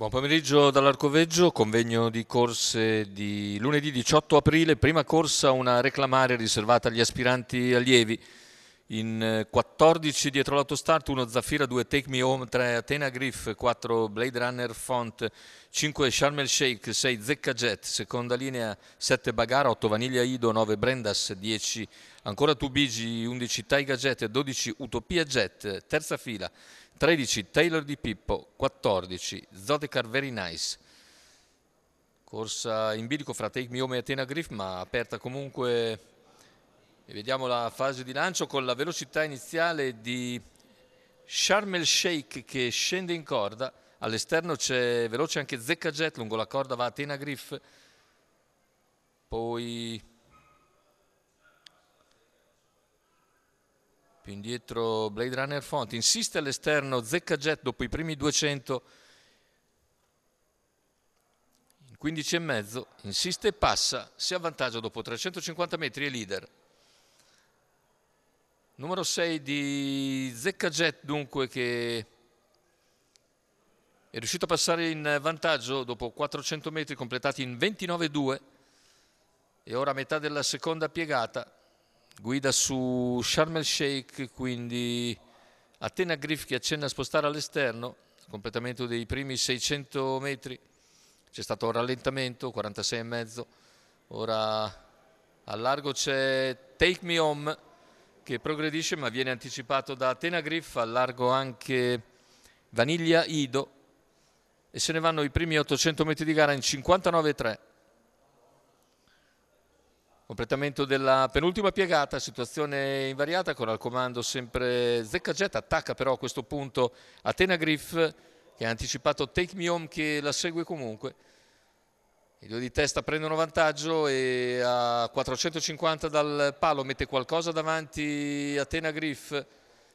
Buon pomeriggio dall'Arcoveggio, convegno di corse di lunedì 18 aprile, prima corsa una reclamare riservata agli aspiranti allievi. In 14 eh, dietro l'autostart, 1 Zafira, 2 Take Me Home, 3 Atena Griff, 4 Blade Runner Font, 5 Sharm El Sheikh, 6 Zecca Jet, seconda linea 7 Bagara, 8 Vaniglia Ido, 9 Brendas, 10 ancora Tubigi, 11 Taiga Jet, 12 Utopia Jet, terza fila 13 Taylor di Pippo, 14 Zodekar Very Nice. Corsa in bilico fra Take Me Home e Atena Griff, ma aperta comunque. E vediamo la fase di lancio con la velocità iniziale di Sharm el Sheikh che scende in corda. All'esterno c'è veloce anche Zecca Jet, lungo la corda va Atena Griff. Poi più indietro Blade Runner Font, insiste all'esterno Zecca Jet dopo i primi 200 in 15 e mezzo, insiste e passa, si avvantaggia dopo 350 metri e leader. Numero 6 di Zecca Jet dunque che è riuscito a passare in vantaggio dopo 400 metri completati in 29-2 e ora a metà della seconda piegata guida su Sharm el Sheikh, quindi Atena Griff che accenna a spostare all'esterno, completamento dei primi 600 metri, c'è stato un rallentamento, 46,5, ora al largo c'è Take Me Home che progredisce ma viene anticipato da Atena Griff, al largo anche Vaniglia Ido e se ne vanno i primi 800 metri di gara in 59,3. Completamento della penultima piegata, situazione invariata con al comando sempre Zeccagetta, attacca però a questo punto Atena Griff che ha anticipato Take Me Home che la segue comunque. I due di testa prendono vantaggio e a 450 dal palo mette qualcosa davanti Atena Griff.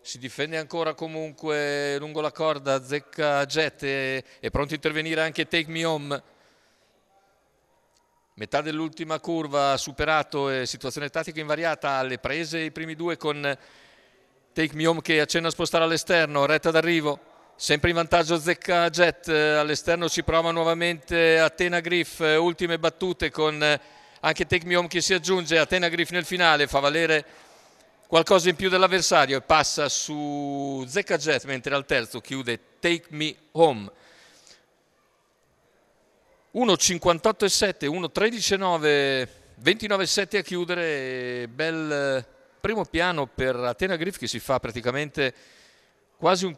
Si difende ancora comunque lungo la corda Zecca Jet è pronto a intervenire anche Take Me Home. Metà dell'ultima curva superato e eh, situazione tattica invariata alle prese i primi due con Take Me Home che accenna a spostare all'esterno, retta d'arrivo, sempre in vantaggio Zecca Jet, eh, all'esterno ci prova nuovamente Atena Griff, eh, ultime battute con anche Take Me Home che si aggiunge, Atena Griff nel finale fa valere qualcosa in più dell'avversario e passa su Zecca Jet mentre al terzo chiude Take Me Home. 1,58,7, 1,13,9, 29,7 a chiudere, bel eh, primo piano per Atena Griff che si fa praticamente quasi un